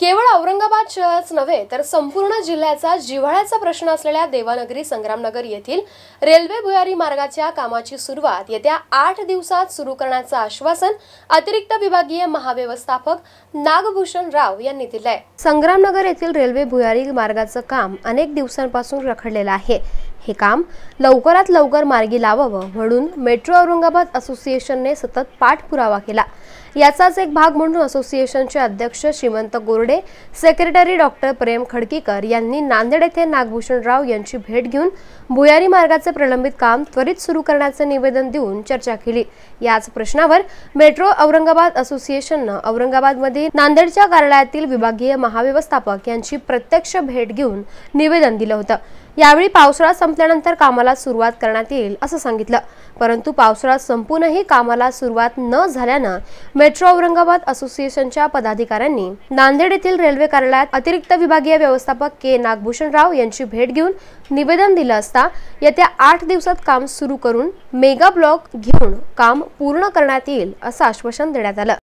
केवळ औरंगाबाद शहरच नव्हे तर संपूर्ण जिल्ह्याचा जिव्हाळ्याचा प्रश्न असलेल्या देवानगरी संग्रामनगर येथील रेल्वे भुयारी मार्गाच्या कामाची सुरुवात येत्या आठ दिवसात सुरू करण्याचं आश्वासन अतिरिक्त विभागीय महाव्यवस्थापक नागभूषण राव यांनी दिलंय संग्रामनगर येथील रेल्वे भुयारी मार्गाचं काम अनेक दिवसांपासून रखडलेलं आहे हे काम लवकरात लवकर मार्गी लावावं म्हणून मेट्रो औरंगाबाद असोसिएशनने सतत पाठपुरावा केला याचाच एक भाग म्हणून असोसिएशनचे अध्यक्ष श्रीमंत गोरडे सेक्रेटरी डॉक्टर प्रेम खडकीकर यांनी नांदेड येथे नागभूषण राव यांची भेट घेऊन भुयारी मार्गाचे प्रलंबित काम त्वरित सुरू करण्याचे निवेदन देऊन चर्चा केली याच प्रश्नावर मेट्रो औरंगाबाद असोसिएशननं औरंगाबादमध्ये नांदेडच्या कार्यालयातील विभागीय महाव्यवस्थापक यांची प्रत्यक्ष भेट घेऊन निवेदन दिलं होतं यावेळी पावसाळा संपल्यानंतर कामाला सुरुवात करण्यात येईल असं सांगितलं परंतु पावसाळा संपूनही कामाला सुरुवात न झाल्यानं मेट्रो औरंगाबाद असोसिएशनच्या पदाधिकाऱ्यांनी नांदेड येथील रेल्वे कार्यालयात अतिरिक्त विभागीय व्यवस्थापक के नागभूषण राव यांची भेट घेऊन निवेदन दिलं असता येत्या आठ दिवसात काम सुरू करून मेगा ब्लॉक घेऊन काम पूर्ण करण्यात येईल असं आश्वासन देण्यात आलं